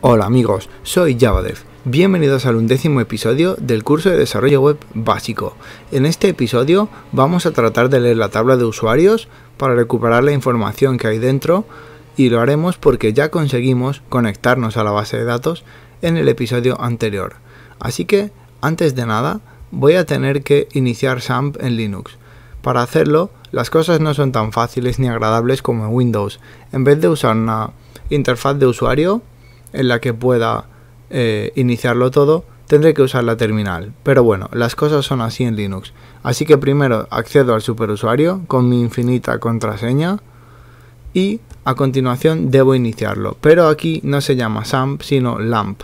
Hola amigos, soy Javadev. Bienvenidos al undécimo episodio del curso de desarrollo web básico. En este episodio vamos a tratar de leer la tabla de usuarios para recuperar la información que hay dentro y lo haremos porque ya conseguimos conectarnos a la base de datos en el episodio anterior. Así que, antes de nada, voy a tener que iniciar SAMP en Linux. Para hacerlo, las cosas no son tan fáciles ni agradables como en Windows. En vez de usar una interfaz de usuario, en la que pueda eh, iniciarlo todo, tendré que usar la terminal. Pero bueno, las cosas son así en Linux. Así que primero accedo al superusuario con mi infinita contraseña y a continuación debo iniciarlo. Pero aquí no se llama SAMP sino LAMP.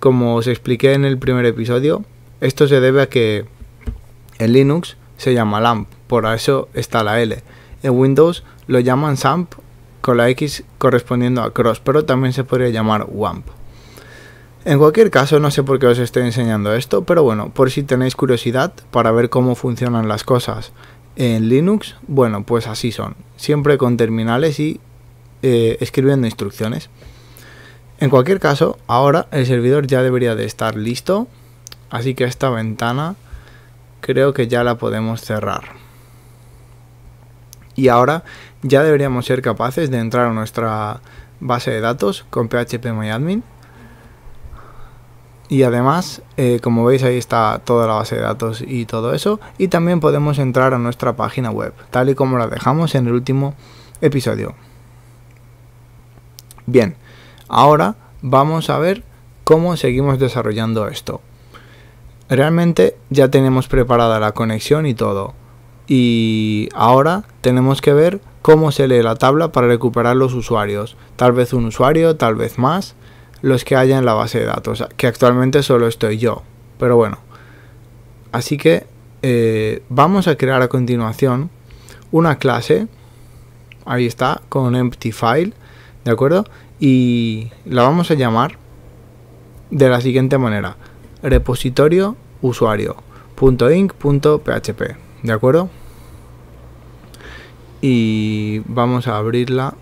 Como os expliqué en el primer episodio, esto se debe a que en Linux se llama LAMP, por eso está la L. En Windows lo llaman SAMP con la X correspondiendo a cross, pero también se podría llamar WAMP. En cualquier caso, no sé por qué os estoy enseñando esto, pero bueno, por si tenéis curiosidad para ver cómo funcionan las cosas en Linux, bueno, pues así son, siempre con terminales y eh, escribiendo instrucciones. En cualquier caso, ahora el servidor ya debería de estar listo, así que esta ventana creo que ya la podemos cerrar. Y ahora ya deberíamos ser capaces de entrar a nuestra base de datos con phpMyAdmin. Y además, eh, como veis ahí está toda la base de datos y todo eso. Y también podemos entrar a nuestra página web, tal y como la dejamos en el último episodio. Bien, ahora vamos a ver cómo seguimos desarrollando esto. Realmente ya tenemos preparada la conexión y todo. Y ahora tenemos que ver cómo se lee la tabla para recuperar los usuarios, tal vez un usuario, tal vez más, los que haya en la base de datos, que actualmente solo estoy yo, pero bueno. Así que eh, vamos a crear a continuación una clase, ahí está, con empty file, ¿de acuerdo? Y la vamos a llamar de la siguiente manera, repositorio usuario.inc.php, ¿de acuerdo? y vamos a abrirla.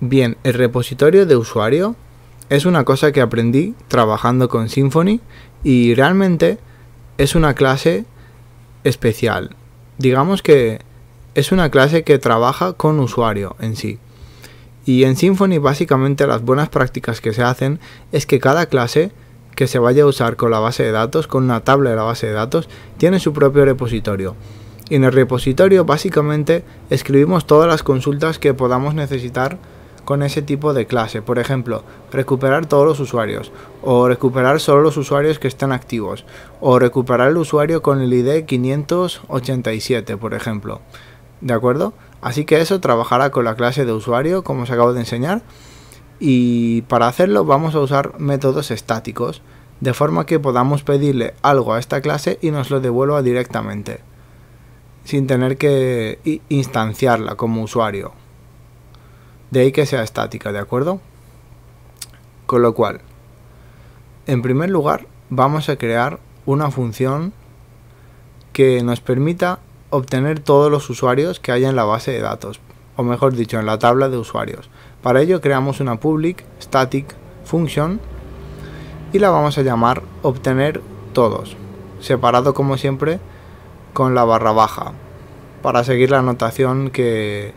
Bien, el repositorio de usuario es una cosa que aprendí trabajando con Symfony y realmente es una clase especial. Digamos que es una clase que trabaja con usuario en sí. Y en Symfony básicamente las buenas prácticas que se hacen es que cada clase que se vaya a usar con la base de datos, con una tabla de la base de datos, tiene su propio repositorio. Y en el repositorio básicamente escribimos todas las consultas que podamos necesitar con ese tipo de clase. Por ejemplo, recuperar todos los usuarios, o recuperar solo los usuarios que están activos, o recuperar el usuario con el ID 587, por ejemplo. ¿De acuerdo? Así que eso trabajará con la clase de usuario, como os acabo de enseñar. Y para hacerlo vamos a usar métodos estáticos, de forma que podamos pedirle algo a esta clase y nos lo devuelva directamente sin tener que instanciarla como usuario. De ahí que sea estática, ¿de acuerdo? Con lo cual, en primer lugar, vamos a crear una función que nos permita obtener todos los usuarios que haya en la base de datos, o mejor dicho, en la tabla de usuarios. Para ello creamos una public static function y la vamos a llamar obtener todos, separado como siempre con la barra baja para seguir la anotación que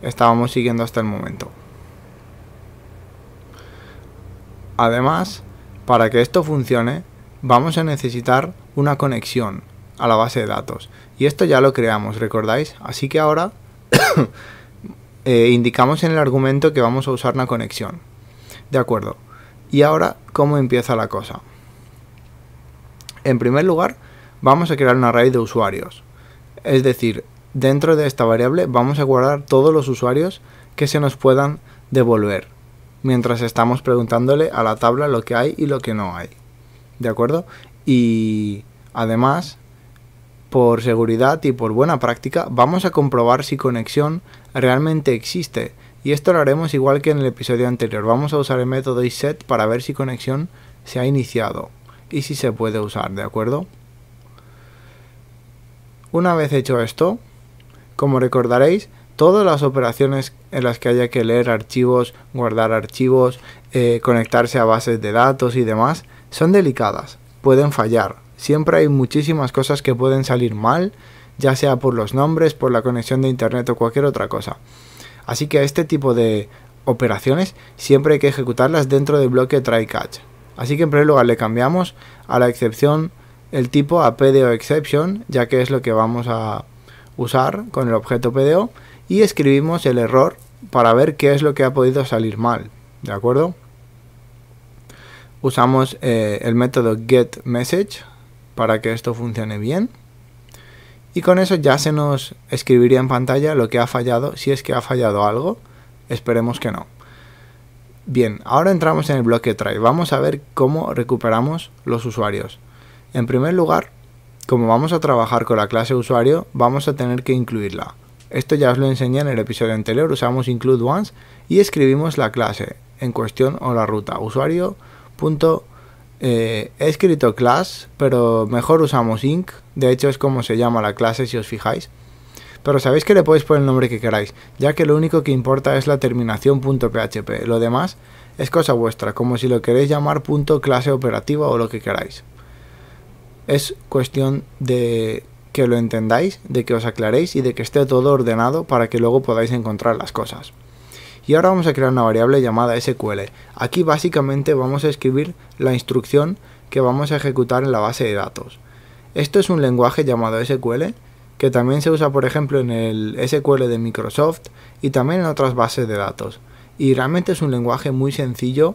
estábamos siguiendo hasta el momento. Además, para que esto funcione, vamos a necesitar una conexión a la base de datos. Y esto ya lo creamos, ¿recordáis? Así que ahora eh, indicamos en el argumento que vamos a usar una conexión. De acuerdo. Y ahora, ¿cómo empieza la cosa? En primer lugar, vamos a crear una array de usuarios. Es decir, dentro de esta variable vamos a guardar todos los usuarios que se nos puedan devolver, mientras estamos preguntándole a la tabla lo que hay y lo que no hay. ¿De acuerdo? Y además, por seguridad y por buena práctica, vamos a comprobar si conexión realmente existe. Y esto lo haremos igual que en el episodio anterior. Vamos a usar el método iset para ver si conexión se ha iniciado y si se puede usar, ¿de acuerdo? Una vez hecho esto, como recordaréis, todas las operaciones en las que haya que leer archivos, guardar archivos, eh, conectarse a bases de datos y demás, son delicadas, pueden fallar. Siempre hay muchísimas cosas que pueden salir mal, ya sea por los nombres, por la conexión de internet o cualquier otra cosa. Así que a este tipo de operaciones siempre hay que ejecutarlas dentro del bloque try catch. Así que en primer lugar le cambiamos a la excepción el tipo a ya que es lo que vamos a usar con el objeto PDO, y escribimos el error para ver qué es lo que ha podido salir mal, ¿de acuerdo? Usamos eh, el método getMessage para que esto funcione bien. Y con eso ya se nos escribiría en pantalla lo que ha fallado, si es que ha fallado algo. Esperemos que no. Bien, ahora entramos en el bloque try. Vamos a ver cómo recuperamos los usuarios. En primer lugar, como vamos a trabajar con la clase usuario, vamos a tener que incluirla. Esto ya os lo enseñé en el episodio anterior, usamos include once y escribimos la clase en cuestión o la ruta usuario. Punto, eh, he escrito class, pero mejor usamos inc, de hecho es como se llama la clase si os fijáis. Pero sabéis que le podéis poner el nombre que queráis, ya que lo único que importa es la terminación .php, lo demás es cosa vuestra, como si lo queréis llamar clase operativa o lo que queráis. Es cuestión de que lo entendáis, de que os aclaréis y de que esté todo ordenado para que luego podáis encontrar las cosas. Y ahora vamos a crear una variable llamada SQL. Aquí básicamente vamos a escribir la instrucción que vamos a ejecutar en la base de datos. Esto es un lenguaje llamado SQL que también se usa por ejemplo en el SQL de Microsoft y también en otras bases de datos. Y realmente es un lenguaje muy sencillo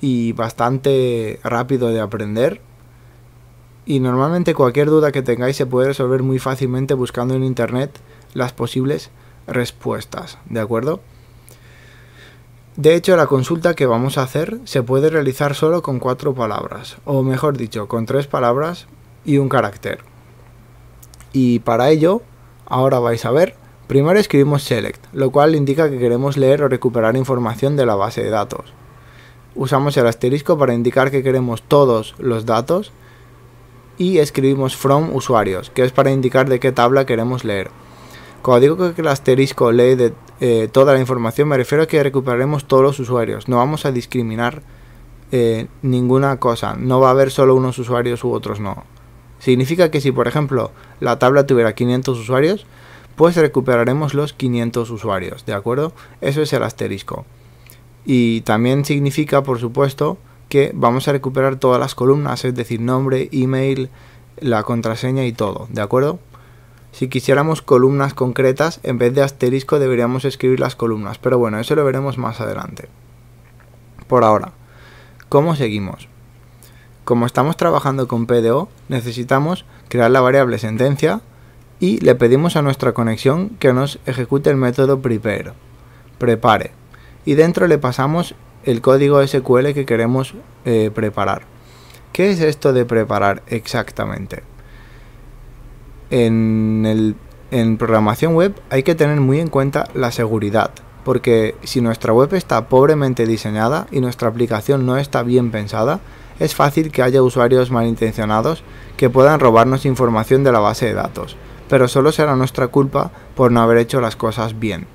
y bastante rápido de aprender y normalmente cualquier duda que tengáis se puede resolver muy fácilmente buscando en internet las posibles respuestas, ¿de acuerdo? De hecho, la consulta que vamos a hacer se puede realizar solo con cuatro palabras, o mejor dicho, con tres palabras y un carácter. Y para ello, ahora vais a ver, primero escribimos select, lo cual indica que queremos leer o recuperar información de la base de datos. Usamos el asterisco para indicar que queremos todos los datos y escribimos from usuarios, que es para indicar de qué tabla queremos leer. Cuando digo que el asterisco lee eh, toda la información, me refiero a que recuperaremos todos los usuarios. No vamos a discriminar eh, ninguna cosa. No va a haber solo unos usuarios u otros no. Significa que si, por ejemplo, la tabla tuviera 500 usuarios, pues recuperaremos los 500 usuarios, ¿de acuerdo? Eso es el asterisco. Y también significa, por supuesto, que vamos a recuperar todas las columnas, es decir, nombre, email, la contraseña y todo, ¿de acuerdo? Si quisiéramos columnas concretas, en vez de asterisco deberíamos escribir las columnas, pero bueno, eso lo veremos más adelante. Por ahora, ¿cómo seguimos? Como estamos trabajando con PDO, necesitamos crear la variable sentencia y le pedimos a nuestra conexión que nos ejecute el método prepare, prepare, y dentro le pasamos el código SQL que queremos eh, preparar. ¿Qué es esto de preparar exactamente? en programación web hay que tener muy en cuenta la seguridad, porque si nuestra web está pobremente diseñada y nuestra aplicación no está bien pensada, es fácil que haya usuarios malintencionados que puedan robarnos información de la base de datos, pero solo será nuestra culpa por no haber hecho las cosas bien.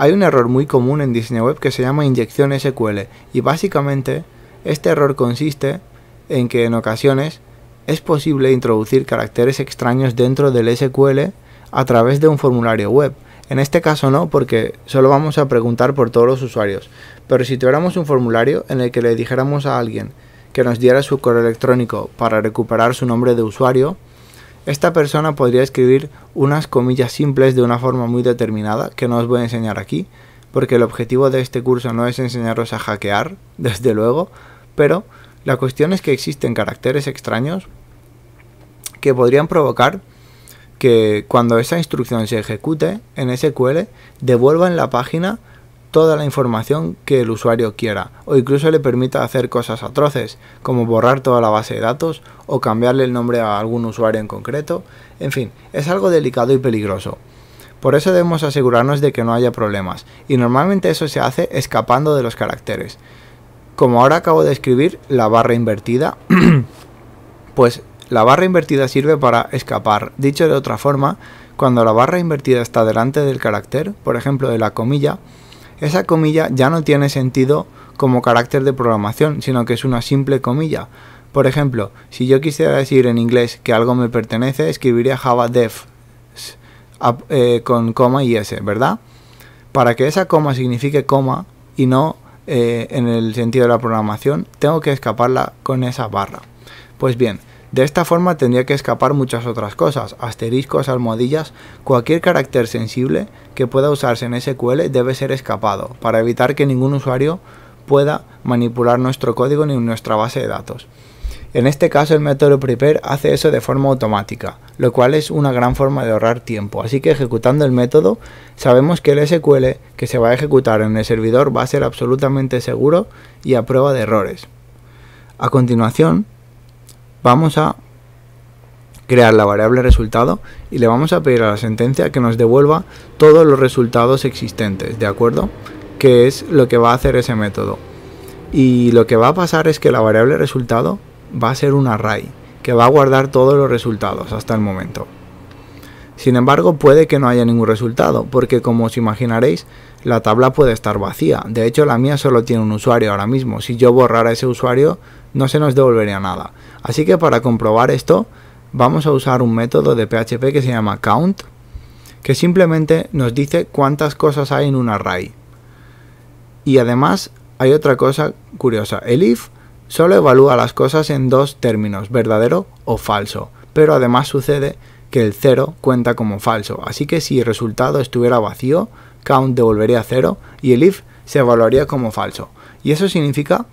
Hay un error muy común en Disney Web que se llama inyección SQL y básicamente este error consiste en que en ocasiones es posible introducir caracteres extraños dentro del SQL a través de un formulario web. En este caso no, porque solo vamos a preguntar por todos los usuarios. Pero si tuviéramos un formulario en el que le dijéramos a alguien que nos diera su correo electrónico para recuperar su nombre de usuario, esta persona podría escribir unas comillas simples de una forma muy determinada que no os voy a enseñar aquí, porque el objetivo de este curso no es enseñaros a hackear, desde luego, pero la cuestión es que existen caracteres extraños que podrían provocar que cuando esa instrucción se ejecute en SQL devuelva en la página toda la información que el usuario quiera o incluso le permita hacer cosas atroces como borrar toda la base de datos o cambiarle el nombre a algún usuario en concreto. En fin, es algo delicado y peligroso. Por eso debemos asegurarnos de que no haya problemas y normalmente eso se hace escapando de los caracteres. Como ahora acabo de escribir la barra invertida, pues la barra invertida sirve para escapar. Dicho de otra forma, cuando la barra invertida está delante del carácter, por ejemplo de la comilla, esa comilla ya no tiene sentido como carácter de programación, sino que es una simple comilla. Por ejemplo, si yo quisiera decir en inglés que algo me pertenece, escribiría Java Dev eh, con coma y s, ¿verdad? Para que esa coma signifique coma y no eh, en el sentido de la programación, tengo que escaparla con esa barra. Pues bien, de esta forma tendría que escapar muchas otras cosas, asteriscos, almohadillas, cualquier carácter sensible que pueda usarse en SQL debe ser escapado, para evitar que ningún usuario pueda manipular nuestro código ni nuestra base de datos. En este caso el método prepare hace eso de forma automática, lo cual es una gran forma de ahorrar tiempo, así que ejecutando el método sabemos que el SQL que se va a ejecutar en el servidor va a ser absolutamente seguro y a prueba de errores. A continuación, vamos a crear la variable resultado y le vamos a pedir a la sentencia que nos devuelva todos los resultados existentes, ¿de acuerdo? Que es lo que va a hacer ese método. Y lo que va a pasar es que la variable resultado va a ser un array que va a guardar todos los resultados hasta el momento. Sin embargo, puede que no haya ningún resultado, porque como os imaginaréis, la tabla puede estar vacía. De hecho, la mía solo tiene un usuario ahora mismo. Si yo borrara ese usuario, no se nos devolvería nada. Así que para comprobar esto, vamos a usar un método de PHP que se llama count, que simplemente nos dice cuántas cosas hay en un array. Y además, hay otra cosa curiosa. El if solo evalúa las cosas en dos términos, verdadero o falso. Pero además sucede que el 0 cuenta como falso, así que si el resultado estuviera vacío, count devolvería 0 y el if se evaluaría como falso. Y eso significa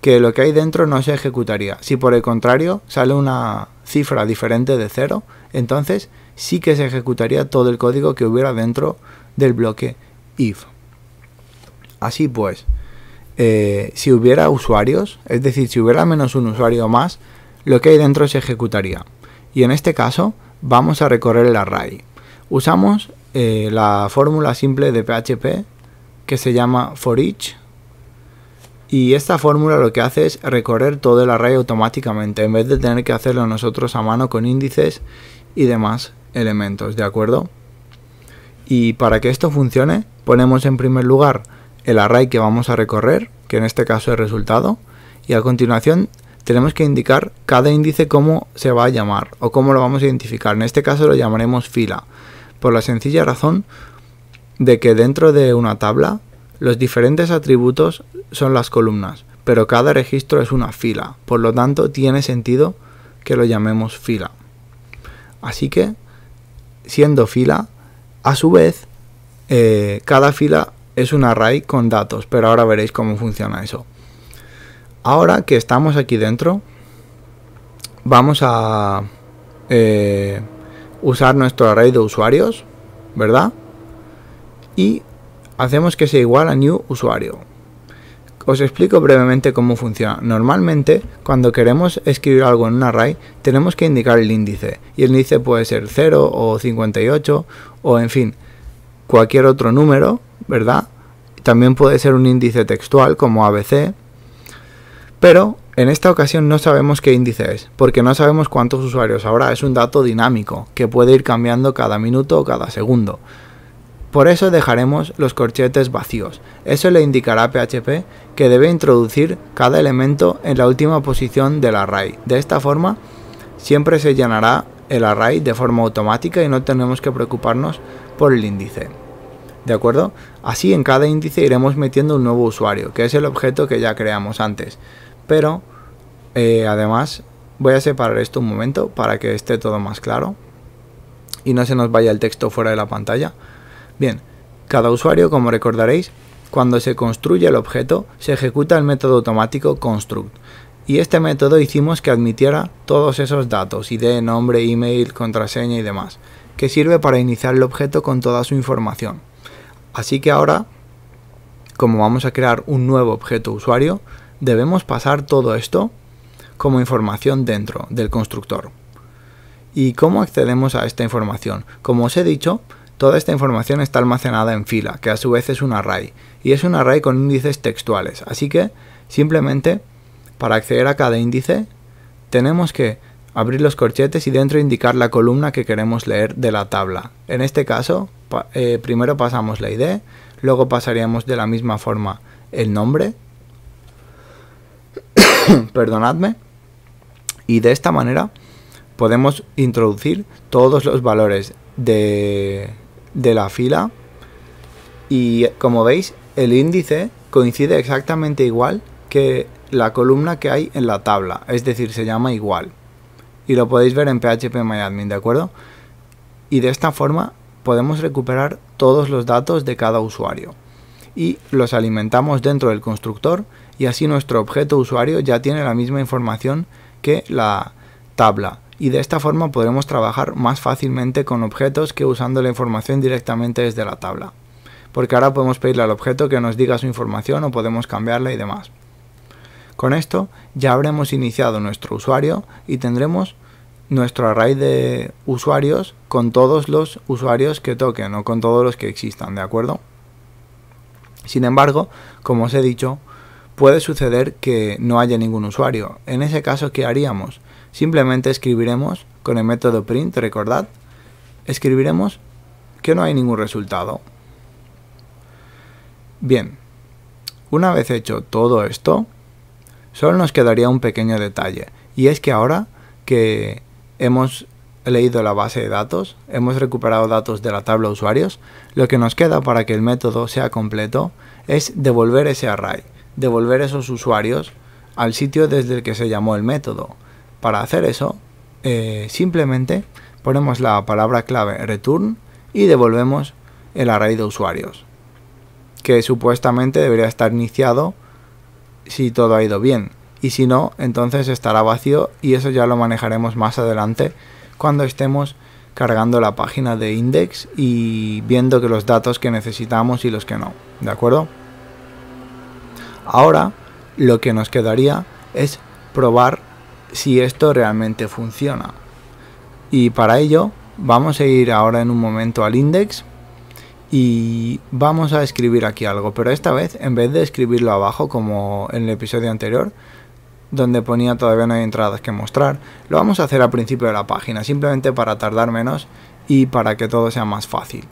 que lo que hay dentro no se ejecutaría. Si por el contrario sale una cifra diferente de 0, entonces sí que se ejecutaría todo el código que hubiera dentro del bloque if. Así pues, eh, si hubiera usuarios, es decir, si hubiera menos un usuario más, lo que hay dentro se ejecutaría. Y en este caso, vamos a recorrer el array. Usamos eh, la fórmula simple de PHP que se llama forEach y esta fórmula lo que hace es recorrer todo el array automáticamente en vez de tener que hacerlo nosotros a mano con índices y demás elementos, ¿de acuerdo? Y para que esto funcione ponemos en primer lugar el array que vamos a recorrer, que en este caso es resultado, y a continuación tenemos que indicar cada índice cómo se va a llamar o cómo lo vamos a identificar. En este caso lo llamaremos fila, por la sencilla razón de que dentro de una tabla los diferentes atributos son las columnas, pero cada registro es una fila, por lo tanto tiene sentido que lo llamemos fila. Así que, siendo fila, a su vez, eh, cada fila es un array con datos, pero ahora veréis cómo funciona eso. Ahora que estamos aquí dentro, vamos a eh, usar nuestro array de usuarios, ¿verdad? Y hacemos que sea igual a new usuario. Os explico brevemente cómo funciona. Normalmente, cuando queremos escribir algo en un array, tenemos que indicar el índice. Y el índice puede ser 0 o 58 o, en fin, cualquier otro número, ¿verdad? También puede ser un índice textual como ABC pero en esta ocasión no sabemos qué índice es, porque no sabemos cuántos usuarios habrá, es un dato dinámico que puede ir cambiando cada minuto o cada segundo. Por eso dejaremos los corchetes vacíos. Eso le indicará a PHP que debe introducir cada elemento en la última posición del array. De esta forma, siempre se llenará el array de forma automática y no tenemos que preocuparnos por el índice. ¿De acuerdo? Así en cada índice iremos metiendo un nuevo usuario, que es el objeto que ya creamos antes pero eh, además voy a separar esto un momento para que esté todo más claro y no se nos vaya el texto fuera de la pantalla. Bien, cada usuario, como recordaréis, cuando se construye el objeto, se ejecuta el método automático construct. Y este método hicimos que admitiera todos esos datos, ID, nombre, email, contraseña y demás, que sirve para iniciar el objeto con toda su información. Así que ahora, como vamos a crear un nuevo objeto usuario, debemos pasar todo esto como información dentro del constructor. ¿Y cómo accedemos a esta información? Como os he dicho, toda esta información está almacenada en fila, que a su vez es un array, y es un array con índices textuales, así que simplemente para acceder a cada índice tenemos que abrir los corchetes y dentro indicar la columna que queremos leer de la tabla. En este caso, eh, primero pasamos la ID, luego pasaríamos de la misma forma el nombre perdonadme, y de esta manera podemos introducir todos los valores de, de la fila y como veis el índice coincide exactamente igual que la columna que hay en la tabla, es decir, se llama igual. Y lo podéis ver en phpMyAdmin ¿de acuerdo? Y de esta forma podemos recuperar todos los datos de cada usuario y los alimentamos dentro del constructor y así nuestro objeto usuario ya tiene la misma información que la tabla y de esta forma podremos trabajar más fácilmente con objetos que usando la información directamente desde la tabla porque ahora podemos pedirle al objeto que nos diga su información o podemos cambiarla y demás. Con esto ya habremos iniciado nuestro usuario y tendremos nuestro array de usuarios con todos los usuarios que toquen o con todos los que existan, ¿de acuerdo? Sin embargo, como os he dicho, puede suceder que no haya ningún usuario. En ese caso, ¿qué haríamos? Simplemente escribiremos con el método print, recordad, escribiremos que no hay ningún resultado. Bien, una vez hecho todo esto, solo nos quedaría un pequeño detalle, y es que ahora que hemos leído la base de datos, hemos recuperado datos de la tabla usuarios, lo que nos queda para que el método sea completo es devolver ese array, devolver esos usuarios al sitio desde el que se llamó el método. Para hacer eso, eh, simplemente ponemos la palabra clave return y devolvemos el array de usuarios, que supuestamente debería estar iniciado si todo ha ido bien. Y si no, entonces estará vacío y eso ya lo manejaremos más adelante cuando estemos cargando la página de index y viendo que los datos que necesitamos y los que no, ¿de acuerdo? Ahora lo que nos quedaría es probar si esto realmente funciona. Y para ello vamos a ir ahora en un momento al index y vamos a escribir aquí algo, pero esta vez en vez de escribirlo abajo como en el episodio anterior, donde ponía todavía no hay entradas que mostrar. Lo vamos a hacer al principio de la página, simplemente para tardar menos y para que todo sea más fácil.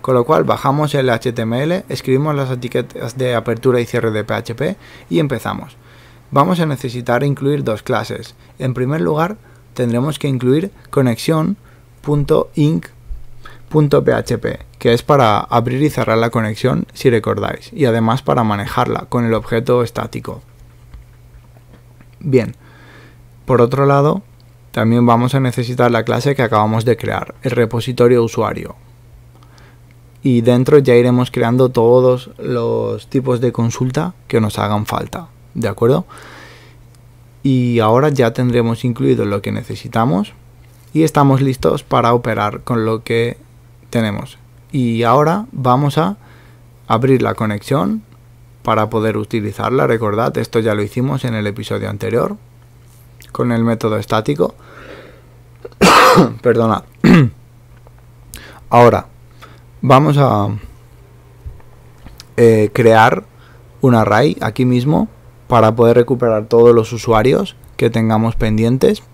Con lo cual bajamos el HTML, escribimos las etiquetas de apertura y cierre de PHP y empezamos. Vamos a necesitar incluir dos clases. En primer lugar, tendremos que incluir conexión.inc.php, que es para abrir y cerrar la conexión si recordáis, y además para manejarla con el objeto estático. Bien. Por otro lado, también vamos a necesitar la clase que acabamos de crear, el repositorio usuario. Y dentro ya iremos creando todos los tipos de consulta que nos hagan falta, ¿de acuerdo? Y ahora ya tendremos incluido lo que necesitamos y estamos listos para operar con lo que tenemos. Y ahora vamos a abrir la conexión para poder utilizarla. Recordad, esto ya lo hicimos en el episodio anterior con el método estático. Perdona. Ahora, vamos a eh, crear un array aquí mismo para poder recuperar todos los usuarios que tengamos pendientes.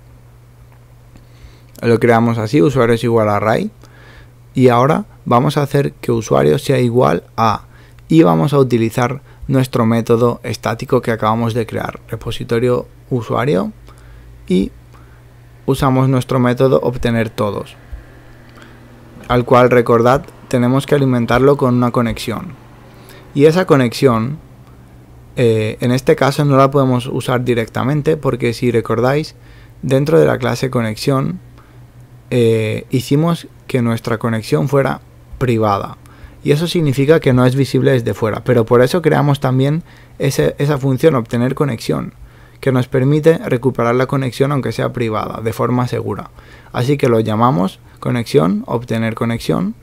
Lo creamos así, usuarios igual a array. Y ahora vamos a hacer que usuario sea igual a y vamos a utilizar nuestro método estático que acabamos de crear, repositorio usuario, y usamos nuestro método obtener todos, al cual recordad tenemos que alimentarlo con una conexión. Y esa conexión, eh, en este caso no la podemos usar directamente porque si recordáis, dentro de la clase conexión eh, hicimos que nuestra conexión fuera privada y eso significa que no es visible desde fuera, pero por eso creamos también esa función obtener conexión, que nos permite recuperar la conexión aunque sea privada, de forma segura. Así que lo llamamos conexión, obtener conexión,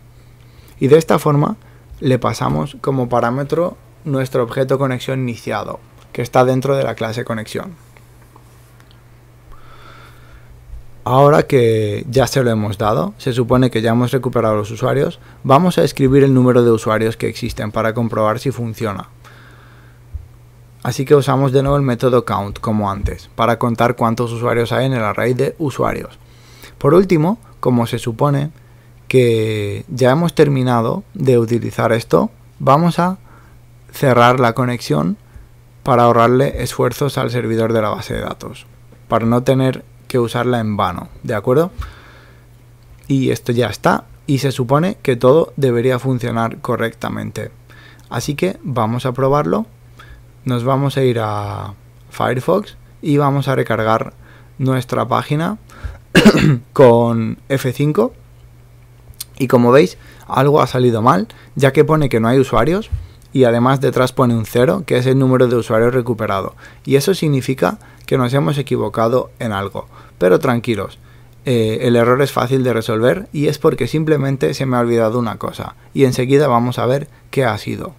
y de esta forma le pasamos como parámetro nuestro objeto conexión iniciado, que está dentro de la clase conexión. Ahora que ya se lo hemos dado, se supone que ya hemos recuperado los usuarios, vamos a escribir el número de usuarios que existen para comprobar si funciona. Así que usamos de nuevo el método count como antes, para contar cuántos usuarios hay en el array de usuarios. Por último, como se supone que ya hemos terminado de utilizar esto, vamos a cerrar la conexión para ahorrarle esfuerzos al servidor de la base de datos, para no tener que usarla en vano, ¿de acuerdo? Y esto ya está y se supone que todo debería funcionar correctamente. Así que vamos a probarlo, nos vamos a ir a Firefox y vamos a recargar nuestra página con F5 y como veis algo ha salido mal ya que pone que no hay usuarios y además detrás pone un 0, que es el número de usuarios recuperado. Y eso significa que nos hemos equivocado en algo. Pero tranquilos, eh, el error es fácil de resolver y es porque simplemente se me ha olvidado una cosa. Y enseguida vamos a ver qué ha sido.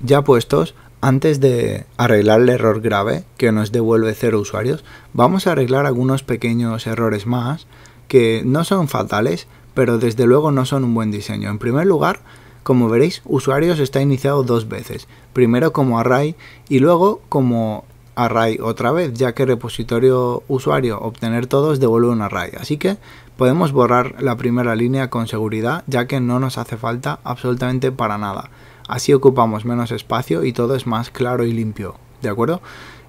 Ya puestos, antes de arreglar el error grave que nos devuelve cero usuarios, vamos a arreglar algunos pequeños errores más que no son fatales, pero desde luego no son un buen diseño. En primer lugar, como veréis, usuarios está iniciado dos veces. Primero como array y luego como array otra vez, ya que repositorio usuario obtener todos devuelve un array. Así que podemos borrar la primera línea con seguridad, ya que no nos hace falta absolutamente para nada. Así ocupamos menos espacio y todo es más claro y limpio. ¿De acuerdo?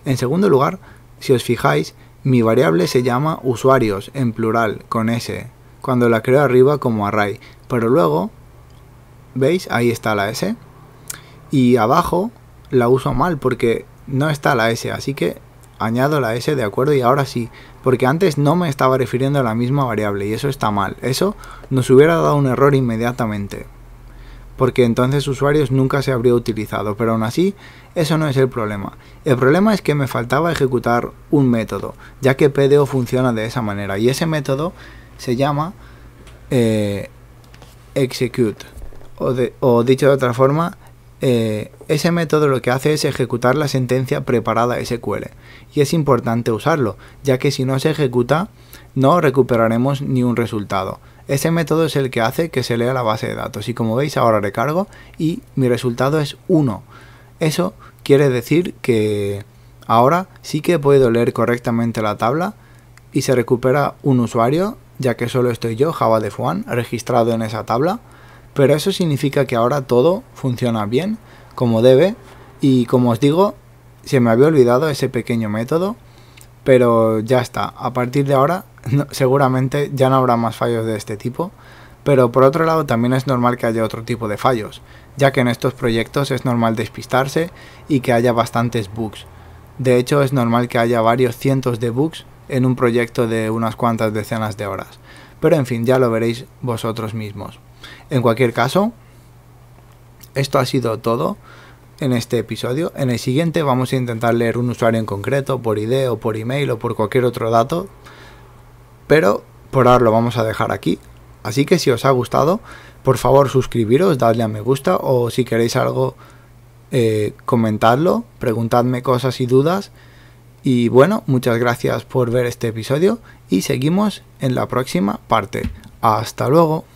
En segundo lugar, si os fijáis, mi variable se llama usuarios en plural con s cuando la creo arriba como array, pero luego, ¿veis? Ahí está la s y abajo la uso mal porque no está la s, así que añado la s de acuerdo y ahora sí, porque antes no me estaba refiriendo a la misma variable y eso está mal, eso nos hubiera dado un error inmediatamente porque entonces usuarios nunca se habría utilizado, pero aún así eso no es el problema. El problema es que me faltaba ejecutar un método, ya que PDO funciona de esa manera y ese método se llama eh, execute o, dicho de otra forma, eh, ese método lo que hace es ejecutar la sentencia preparada SQL y es importante usarlo, ya que si no se ejecuta no recuperaremos ni un resultado ese método es el que hace que se lea la base de datos y como veis ahora recargo y mi resultado es 1. Eso quiere decir que ahora sí que puedo leer correctamente la tabla y se recupera un usuario, ya que solo estoy yo, java de Juan registrado en esa tabla, pero eso significa que ahora todo funciona bien, como debe, y como os digo, se me había olvidado ese pequeño método, pero ya está, a partir de ahora seguramente ya no habrá más fallos de este tipo, pero por otro lado también es normal que haya otro tipo de fallos, ya que en estos proyectos es normal despistarse y que haya bastantes bugs. De hecho, es normal que haya varios cientos de bugs en un proyecto de unas cuantas decenas de horas. Pero en fin, ya lo veréis vosotros mismos. En cualquier caso, esto ha sido todo en este episodio. En el siguiente vamos a intentar leer un usuario en concreto, por ID o por email o por cualquier otro dato pero por ahora lo vamos a dejar aquí. Así que si os ha gustado, por favor suscribiros, dadle a me gusta o si queréis algo, eh, comentadlo, preguntadme cosas y dudas. Y bueno, muchas gracias por ver este episodio y seguimos en la próxima parte. Hasta luego.